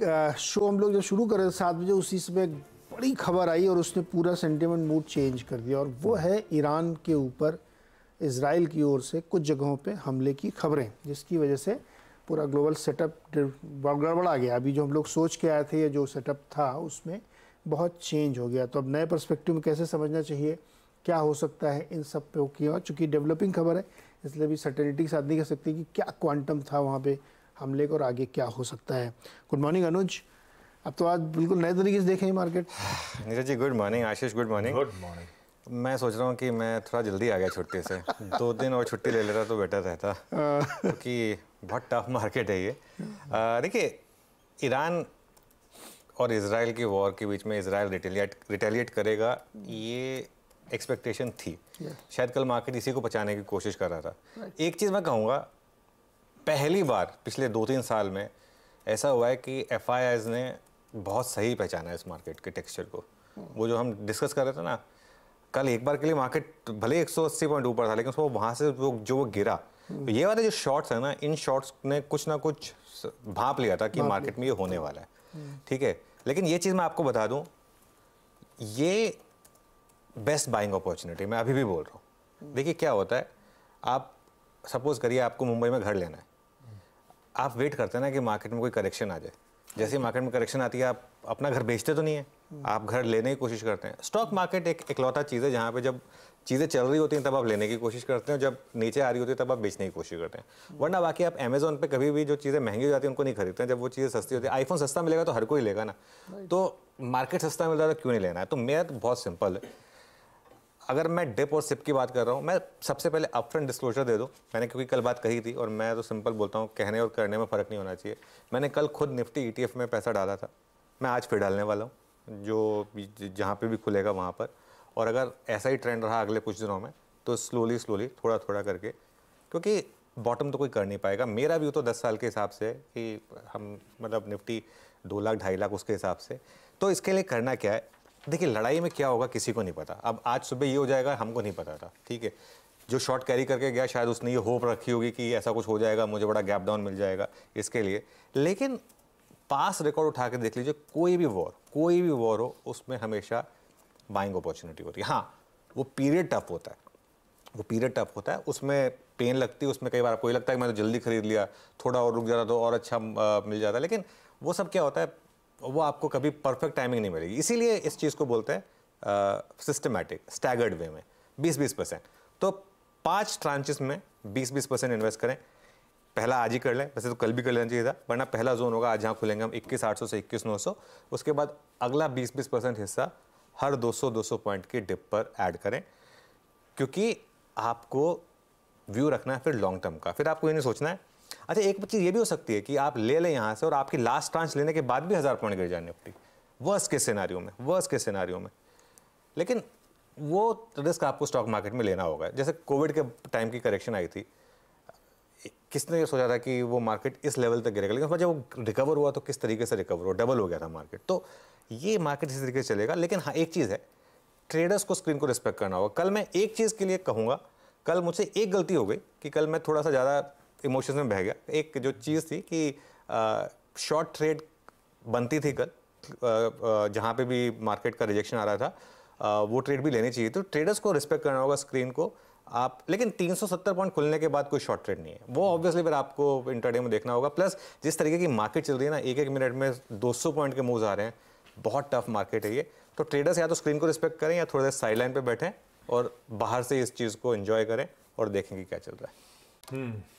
Show हम लोग जब शुरू कर रहे थे सात बजे उसी समय बड़ी खबर आई और उसने पूरा सेंटिमेंट मूड चेंज कर दिया और वो है ईरान के ऊपर इसराइल की ओर से कुछ जगहों पे हमले की खबरें जिसकी वजह से पूरा ग्लोबल सेटअप गड़बड़ा गया अभी जो हम लोग सोच के आए थे या जो सेटअप था उसमें बहुत चेंज हो गया तो अब नए परस्पेक्टिव में कैसे समझना चाहिए क्या हो सकता है इन सब पे क्यों चूँकि डेवलपिंग खबर है इसलिए भी सर्टेनिटी के साथ नहीं कह सकती कि क्या क्वांटम था वहाँ पर हमले को और आगे क्या हो सकता है गुड मॉर्निंग अनुज अब तो आज बिल्कुल नए तरीके से देखें market Neeraj ji good morning Ashish good morning good morning मैं सोच रहा हूँ कि मैं थोड़ा जल्दी आ गया छुट्टी से दो दिन और छुट्टी ले लेता तो बेटर रहता क्योंकि बहुत टफ मार्केट है ये देखिए ईरान और इसराइल की वॉर के बीच में इसराइल रिटेलिएट रिटेलिएट करेगा ये एक्सपेक्टेशन थी शायद कल मार्केट इसी को बचाने की कोशिश कर रहा था एक चीज़ मैं कहूँगा पहली बार पिछले दो तीन साल में ऐसा हुआ है कि एफ ने बहुत सही पहचाना है इस मार्केट के टेक्सचर को वो जो हम डिस्कस कर रहे थे ना कल एक बार के लिए मार्केट भले 180 पॉइंट ऊपर था लेकिन उसको वहाँ से वो जो वो गिरा तो ये वाले जो शॉर्ट्स है ना इन शॉर्ट्स ने कुछ ना कुछ भाप लिया था कि मार्केट में ये होने वाला है हम्म। ठीक है लेकिन ये चीज़ मैं आपको बता दूँ ये बेस्ट बाइंग अपॉर्चुनिटी मैं अभी भी बोल रहा हूँ देखिए क्या होता है आप सपोज़ करिए आपको मुंबई में घर लेना है आप वेट करते हैं ना कि मार्केट में कोई करेक्शन आ जाए जैसे मार्केट में करेक्शन आती है आप अपना घर बेचते तो नहीं है आप घर लेने की कोशिश करते हैं स्टॉक मार्केट एक इकलौता चीज़ है जहाँ पे जब चीज़ें चल रही होती हैं तब आप लेने की कोशिश करते हैं जब नीचे आ रही होती है तब आप बेचने की कोशिश करते हैं वरना बाकी आप अमेजोन पे कभी भी जो चीज़ें महंगी हो जाती हैं उनको नहीं खरीदते हैं जब वो चीज़ें सस्ती होती है आईफोन सस्ता मिलेगा तो हर कोई लेगा ना तो मार्केट सस्ता मिल रहा है तो क्यों नहीं लेना है तो मेरा तो बहुत सिंपल है अगर मैं डिप और सिप की बात कर रहा हूँ मैं सबसे पहले अपफ्रंट डिस्क्लोजर दे दो मैंने क्योंकि कल बात कही थी और मैं तो सिंपल बोलता हूँ कहने और करने में फ़र्क नहीं होना चाहिए मैंने कल खुद निफ्टी ई e में पैसा डाला था मैं आज फिर डालने वाला हूँ जो जहाँ पर भी खुलेगा वहाँ पर और अगर ऐसा ही ट्रेंड रहा अगले कुछ दिनों में तो स्लोली स्लोली थोड़ा थोड़ा करके क्योंकि बॉटम तो कोई कर नहीं पाएगा मेरा व्यू तो दस साल के हिसाब से है कि हम मतलब निफ्टी दो लाख ढाई लाख उसके हिसाब से तो इसके लिए करना क्या है देखिए लड़ाई में क्या होगा किसी को नहीं पता अब आज सुबह ये हो जाएगा हमको नहीं पता था ठीक है जो शॉट कैरी करके गया शायद उसने ये होप रखी होगी कि ऐसा कुछ हो जाएगा मुझे बड़ा गैप डाउन मिल जाएगा इसके लिए लेकिन पास रिकॉर्ड उठा के देख लीजिए कोई भी वॉर कोई भी वॉर हो उसमें हमेशा बाइंग अपॉर्चुनिटी होती है हाँ वो पीरियड टफ होता है वो पीरियड टफ होता है उसमें पेन लगती है उसमें कई बार आपको ये लगता है कि मैं तो जल्दी खरीद लिया थोड़ा और रुक जाता तो और अच्छा आ, मिल जाता लेकिन वो सब क्या होता है वो आपको कभी परफेक्ट टाइमिंग नहीं मिलेगी इसीलिए इस चीज़ को बोलते हैं सिस्टमेटिक स्टैगर्ड वे में 20-20 परसेंट तो पांच ट्रांचेस में 20-20 परसेंट इन्वेस्ट करें पहला आज ही कर लें वैसे तो कल भी कर लेना चाहिए था वरना पहला जोन होगा आज यहाँ खुलेंगे हम इक्कीस आठ सौ से इक्कीस नौ सौ उसके बाद अगला बीस बीस परसेंट हिस्सा हर दो सौ दो सौ पॉइंट के डिप पर ऐड करें क्योंकि आपको व्यू रखना है फिर लॉन्ग टर्म का फिर आपको ये नहीं सोचना है अच्छा एक चीज़ ये भी हो सकती है कि आप ले लें यहाँ से और आपकी लास्ट ट्रांच लेने के बाद भी हज़ार पॉइंट गिर जाए निफ्टी वर्स के सिनारियों में वर्स के सिनारियों में लेकिन वो रिस्क आपको स्टॉक मार्केट में लेना होगा जैसे कोविड के टाइम की करेक्शन आई थी किसने ये सोचा था कि वो मार्केट इस लेवल तक गिरेगा लेकिन जब वो रिकवर हुआ तो किस तरीके से रिकवर हुआ डबल हो गया था मार्केट तो ये मार्केट इसी तरीके से चलेगा लेकिन हाँ एक चीज़ है ट्रेडर्स को स्क्रीन को रिस्पेक्ट करना होगा कल मैं एक चीज़ के लिए कहूँगा कल मुझसे एक गलती हो गई कि कल मैं थोड़ा सा ज़्यादा इमोशंस में बह गया एक जो चीज़ थी कि शॉर्ट ट्रेड बनती थी कल जहाँ पे भी मार्केट का रिजेक्शन आ रहा था वो ट्रेड भी लेनी चाहिए तो ट्रेडर्स को रिस्पेक्ट करना होगा स्क्रीन को आप लेकिन 370 पॉइंट खुलने के बाद कोई शॉर्ट ट्रेड नहीं है वो ऑब्वियसली हम्म। फिर आपको इंटरडे में देखना होगा प्लस जिस तरीके की मार्केट चल रही है ना एक एक मिनट में 200 पॉइंट के मूव आ रहे हैं बहुत टफ मार्केट है ये तो ट्रेडर्स या तो स्क्रीन को रिस्पेक्ट करें या थोड़े देर साइड लाइन पर बैठें और बाहर से इस चीज़ को इन्जॉय करें और देखें कि क्या चल रहा है हम्म।